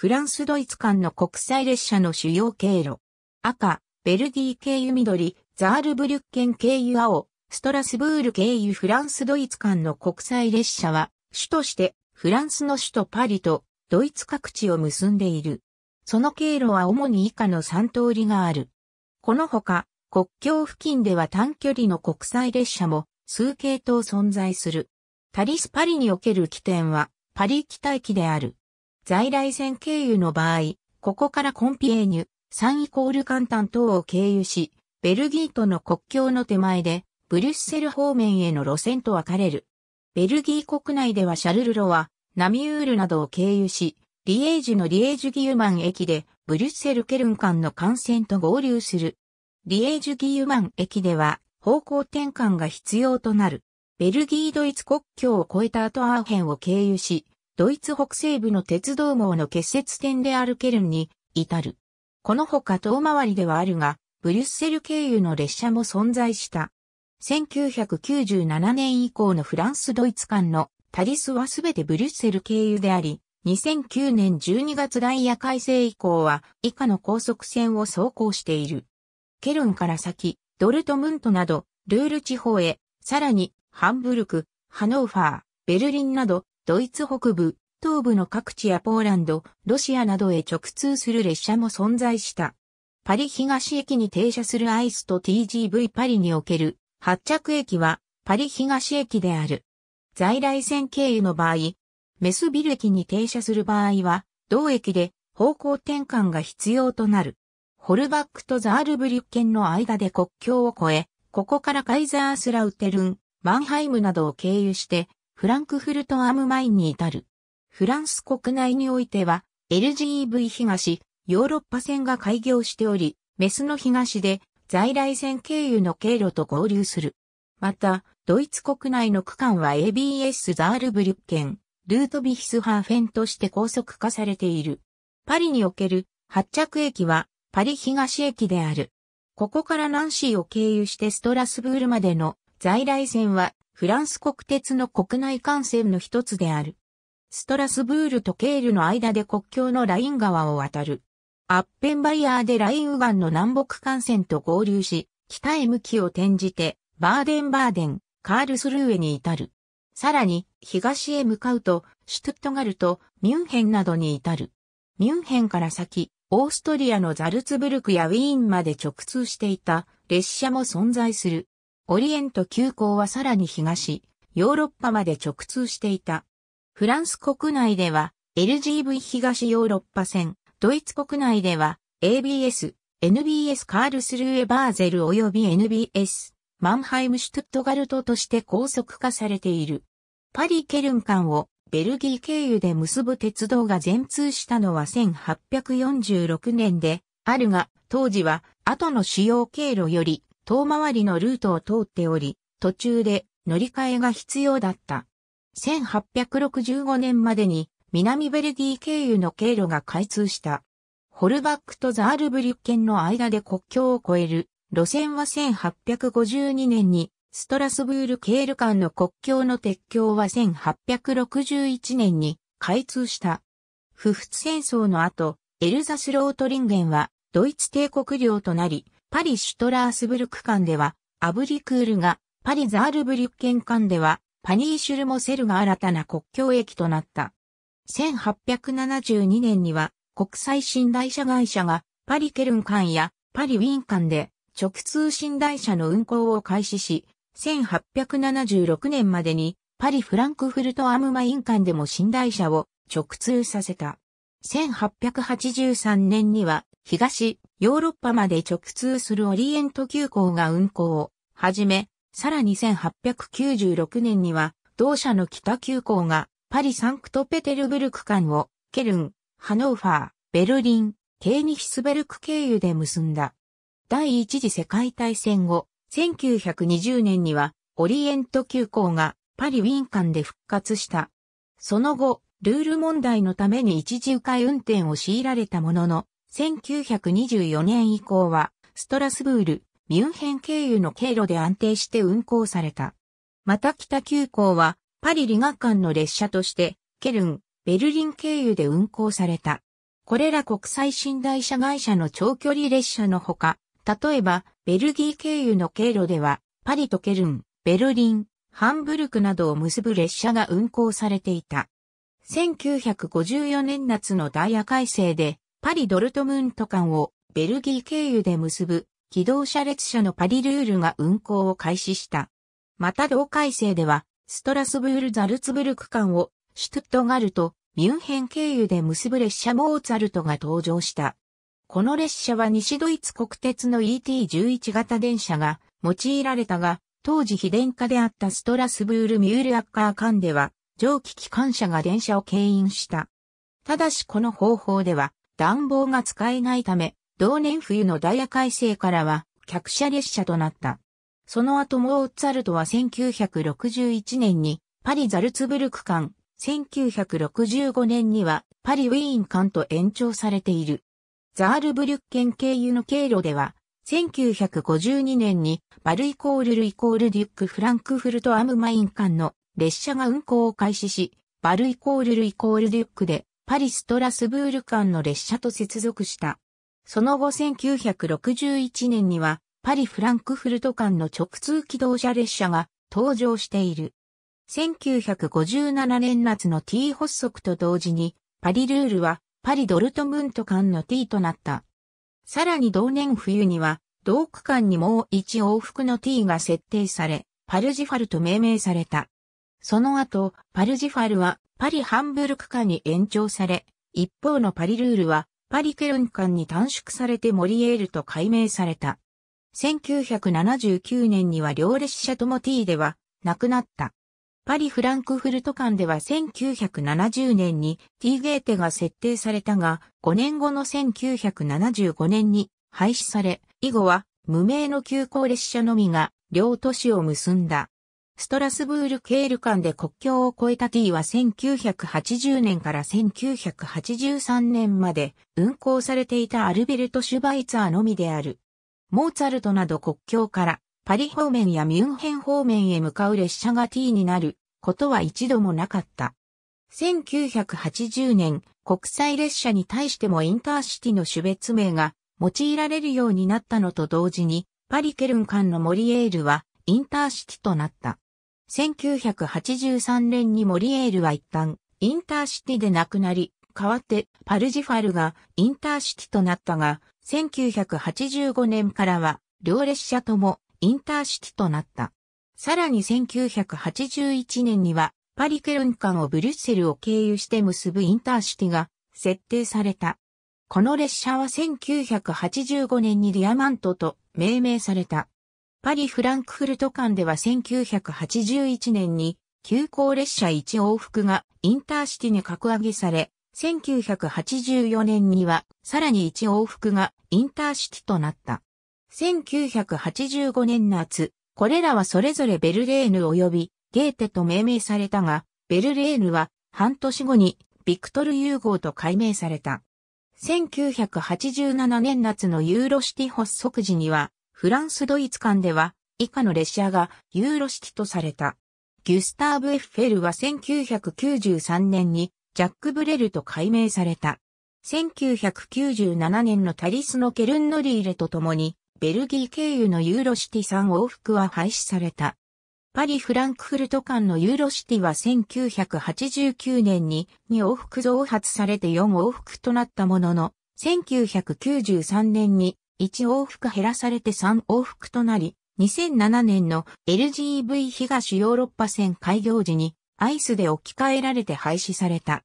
フランス・ドイツ間の国際列車の主要経路。赤、ベルギー経由緑、ザールブリュッケン経由青、ストラスブール経由フランス・ドイツ間の国際列車は、主としてフランスの首都パリとドイツ各地を結んでいる。その経路は主に以下の3通りがある。このほか、国境付近では短距離の国際列車も数系統存在する。タリスパリにおける起点はパリ北駅である。在来線経由の場合、ここからコンピエーニュ、サンイコールカンタン等を経由し、ベルギーとの国境の手前で、ブリュッセル方面への路線と分かれる。ベルギー国内ではシャルルロは、ナミュールなどを経由し、リエージのリエージュギュマン駅で、ブリュッセルケルン間の幹線と合流する。リエージュギュマン駅では、方向転換が必要となる。ベルギードイツ国境を越えた後アーヘンを経由し、ドイツ北西部の鉄道網の結節点であるケルンに至る。このほか遠回りではあるが、ブリュッセル経由の列車も存在した。1997年以降のフランス・ドイツ間のタリスはすべてブリュッセル経由であり、2009年12月ダイヤ改正以降は以下の高速線を走行している。ケルンから先、ドルトムントなど、ルール地方へ、さらに、ハンブルク、ハノーファー、ベルリンなど、ドイツ北部、東部の各地やポーランド、ロシアなどへ直通する列車も存在した。パリ東駅に停車するアイスと TGV パリにおける発着駅はパリ東駅である。在来線経由の場合、メスビル駅に停車する場合は、同駅で方向転換が必要となる。ホルバックとザールブリュッケンの間で国境を越え、ここからカイザースラウテルン、マンハイムなどを経由して、フランクフルトアムマインに至る。フランス国内においては、LGV 東、ヨーロッパ線が開業しており、メスの東で在来線経由の経路と合流する。また、ドイツ国内の区間は ABS ザールブリュッケン、ルートビヒスハーフェンとして高速化されている。パリにおける発着駅はパリ東駅である。ここからナンシーを経由してストラスブールまでの在来線はフランス国鉄の国内幹線の一つである。ストラスブールとケールの間で国境のライン川を渡る。アッペンバイヤーでラインウガンの南北幹線と合流し、北へ向きを転じて、バーデンバーデン、カールスルーエに至る。さらに、東へ向かうと、シュトゥットガルト、ミュンヘンなどに至る。ミュンヘンから先、オーストリアのザルツブルクやウィーンまで直通していた列車も存在する。オリエント急行はさらに東、ヨーロッパまで直通していた。フランス国内では LGV 東ヨーロッパ線、ドイツ国内では ABS、NBS カールスルーエバーゼル及び NBS、マンハイムシュトゥットガルトとして高速化されている。パリ・ケルン間をベルギー経由で結ぶ鉄道が全通したのは1846年で、あるが、当時は後の主要経路より遠回りのルートを通っており、途中で乗り換えが必要だった。1865年までに南ベルディ経由の経路が開通した。ホルバックとザールブリュッケンの間で国境を越える路線は1852年にストラスブール経路間の国境の鉄橋は1861年に開通した。不仏戦争の後、エルザスロートリンゲンはドイツ帝国領となり、パリ・シュトラースブルク間では、アブリクールが、パリ・ザールブリュッケン間では、パニーシュルモセルが新たな国境駅となった。1872年には、国際信頼者会社が、パリ・ケルン間や、パリ・ウィン間で、直通信頼者の運行を開始し、1876年までに、パリ・フランクフルト・アムマイン間でも信頼者を直通させた。1883年には、東ヨーロッパまで直通するオリエント急行が運行を始め、さらに1896年には、同社の北急行がパリ・サンクトペテルブルク間をケルン、ハノーファー、ベルリン、ケーニヒスベルク経由で結んだ。第一次世界大戦後、1920年にはオリエント急行がパリ・ウィーン間で復活した。その後、ルール問題のために一時迂回運転を強いられたものの、1924年以降は、ストラスブール、ミュンヘン経由の経路で安定して運行された。また北急行は、パリ理学館の列車として、ケルン、ベルリン経由で運行された。これら国際寝台車会社の長距離列車のほか、例えば、ベルギー経由の経路では、パリとケルン、ベルリン、ハンブルクなどを結ぶ列車が運行されていた。1954年夏のダイヤ改正で、パリ・ドルトムント間をベルギー経由で結ぶ機動車列車のパリルールが運行を開始した。また同改正では、ストラスブール・ザルツブルク間をシュトットガルト、ミュンヘン経由で結ぶ列車モーツァルトが登場した。この列車は西ドイツ国鉄の ET11 型電車が用いられたが、当時非電化であったストラスブール・ミュールアッカー間では、蒸気機関車が電車を牽引した。ただしこの方法では、暖房が使えないため、同年冬のダイヤ改正からは客車列車となった。その後モーツァルトは1961年にパリザルツブルク間、1965年にはパリウィーン間と延長されている。ザールブリュッケン経由の経路では、1952年にバルイコールルイコールデュックフランクフルトアムマイン間の列車が運行を開始し、バルイコールルイコールデュックでパリストラスブール間の列車と接続した。その後1961年には、パリ・フランクフルト間の直通機動車列車が登場している。1957年夏の T 発足と同時に、パリルールはパリ・ドルトムント間の T となった。さらに同年冬には、同区間にもう一往復の T が設定され、パルジファルと命名された。その後、パルジファルはパリハンブルク間に延長され、一方のパリルールはパリケルン間に短縮されてモリエールと改名された。1979年には両列車とも T ではなくなった。パリ・フランクフルト間では1970年に T ゲーテが設定されたが、5年後の1975年に廃止され、以後は無名の急行列車のみが両都市を結んだ。ストラスブール・ケール間で国境を越えた T は1980年から1983年まで運行されていたアルベルト・シュバイツァーのみである。モーツァルトなど国境からパリ方面やミュンヘン方面へ向かう列車が T になることは一度もなかった。1980年、国際列車に対してもインターシティの種別名が用いられるようになったのと同時に、パリ・ケルン間のモリエールはインターシティとなった。1983年にモリエールは一旦、インターシティで亡くなり、代わってパルジファルがインターシティとなったが、1985年からは両列車ともインターシティとなった。さらに1981年にはパリケルン間をブリュッセルを経由して結ぶインターシティが設定された。この列車は1985年にディアマントと命名された。パリ・フランクフルト間では1981年に急行列車1往復がインターシティに格上げされ、1984年にはさらに1往復がインターシティとなった。1985年夏、これらはそれぞれベルレーヌ及びゲーテと命名されたが、ベルレーヌは半年後にビクトル・融合と改名された。1987年夏のユーロシティ発足時にはフランス・ドイツ間では、以下の列車がユーロ式とされた。ギュスターブ・エッフェルは1993年にジャック・ブレルと改名された。1997年のタリスのケルンノリーレと共に、ベルギー経由のユーロシティ3往復は廃止された。パリ・フランクフルト間のユーロシティは1989年に2往復増発されて4往復となったものの、1993年に1往復減らされて3往復となり、2007年の LGV 東ヨーロッパ線開業時にアイスで置き換えられて廃止された。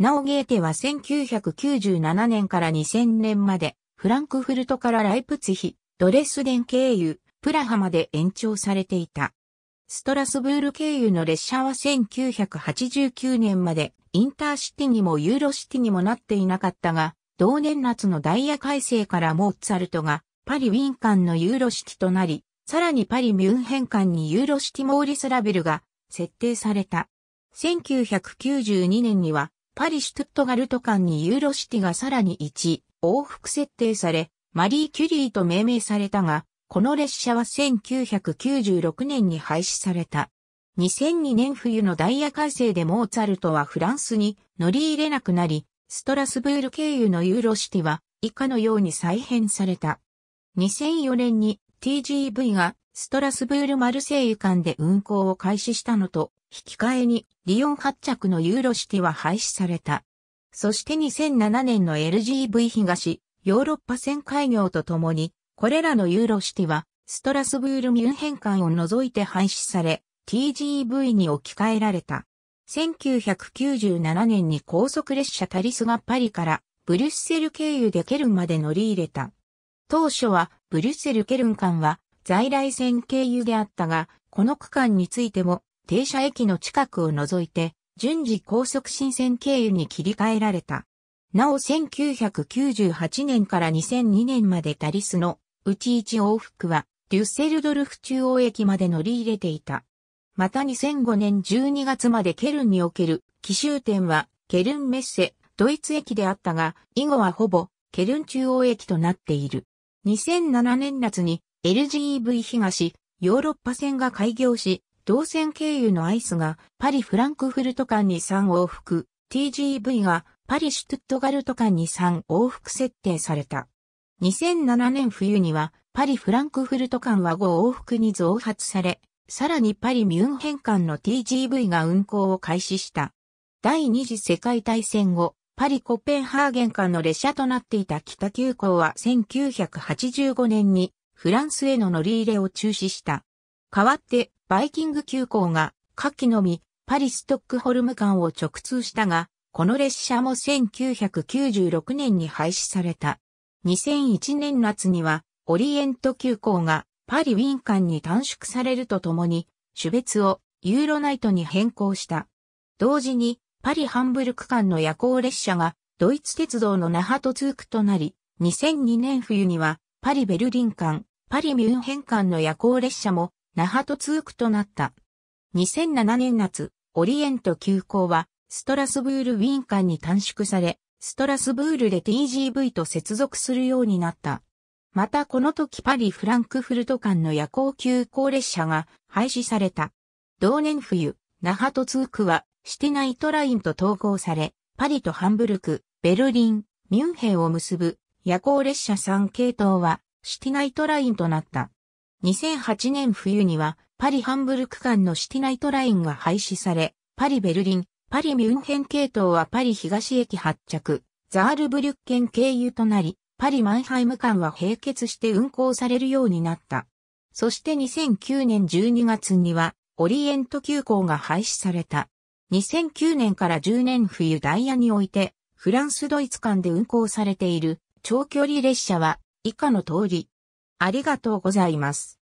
なおゲーテは1997年から2000年までフランクフルトからライプツヒ、ドレスデン経由、プラハまで延長されていた。ストラスブール経由の列車は1989年までインターシティにもユーロシティにもなっていなかったが、同年夏のダイヤ改正からモーツァルトがパリ・ウィン間のユーロシティとなり、さらにパリ・ミュンヘン間にユーロシティ・モーリス・ラベルが設定された。1992年にはパリ・シュトゥットガルト間にユーロシティがさらに1往復設定され、マリー・キュリーと命名されたが、この列車は1996年に廃止された。2002年冬のダイヤ改正でモーツァルトはフランスに乗り入れなくなり、ストラスブール経由のユーロシティは以下のように再編された。2004年に TGV がストラスブールマルセイユ間で運行を開始したのと、引き換えにリヨン発着のユーロシティは廃止された。そして2007年の LGV 東、ヨーロッパ線開業とともに、これらのユーロシティは、ストラスブールミュンヘン間を除いて廃止され、TGV に置き換えられた。1997年に高速列車タリスがパリからブリュッセル経由でケルンまで乗り入れた。当初はブリュッセルケルン間は在来線経由であったが、この区間についても停車駅の近くを除いて順次高速新線経由に切り替えられた。なお1998年から2002年までタリスのうち1往復はデュッセルドルフ中央駅まで乗り入れていた。また2005年12月までケルンにおける奇襲点はケルンメッセ、ドイツ駅であったが、以後はほぼケルン中央駅となっている。2007年夏に LGEV 東ヨーロッパ線が開業し、同線経由のアイスがパリ・フランクフルト間に3往復、TGV がパリ・シュトゥットガルト間に3往復設定された。2007年冬にはパリ・フランクフルト間は5往復に増発され、さらにパリ・ミュンヘン間の TGV が運行を開始した。第二次世界大戦後、パリ・コペンハーゲン間の列車となっていた北急行は1985年にフランスへの乗り入れを中止した。代わって、バイキング急行が、夏季のみ、パリ・ストックホルム間を直通したが、この列車も1996年に廃止された。2001年夏には、オリエント急行がパリ・ウィン間に短縮されるとともに、種別をユーロナイトに変更した。同時に、パリ・ハンブルク間の夜行列車が、ドイツ鉄道の那覇と通区となり、2002年冬には、パリ・ベルリン間、パリ・ミュンヘン間の夜行列車も、那覇と通区となった。2007年夏、オリエント急行は、ストラスブール・ウィン間に短縮され、ストラスブールで TGV と接続するようになった。またこの時パリ・フランクフルト間の夜行急行列車が廃止された。同年冬、那覇とツークはシティナイトラインと統合され、パリとハンブルク、ベルリン、ミュンヘンを結ぶ夜行列車3系統はシティナイトラインとなった。2008年冬にはパリ・ハンブルク間のシティナイトラインが廃止され、パリ・ベルリン、パリ・ミュンヘン系統はパリ東駅発着、ザールブリュッケン経由となり、パリ・マンハイム間は並結して運行されるようになった。そして2009年12月には、オリエント急行が廃止された。2009年から10年冬ダイヤにおいて、フランス・ドイツ間で運行されている長距離列車は以下の通り。ありがとうございます。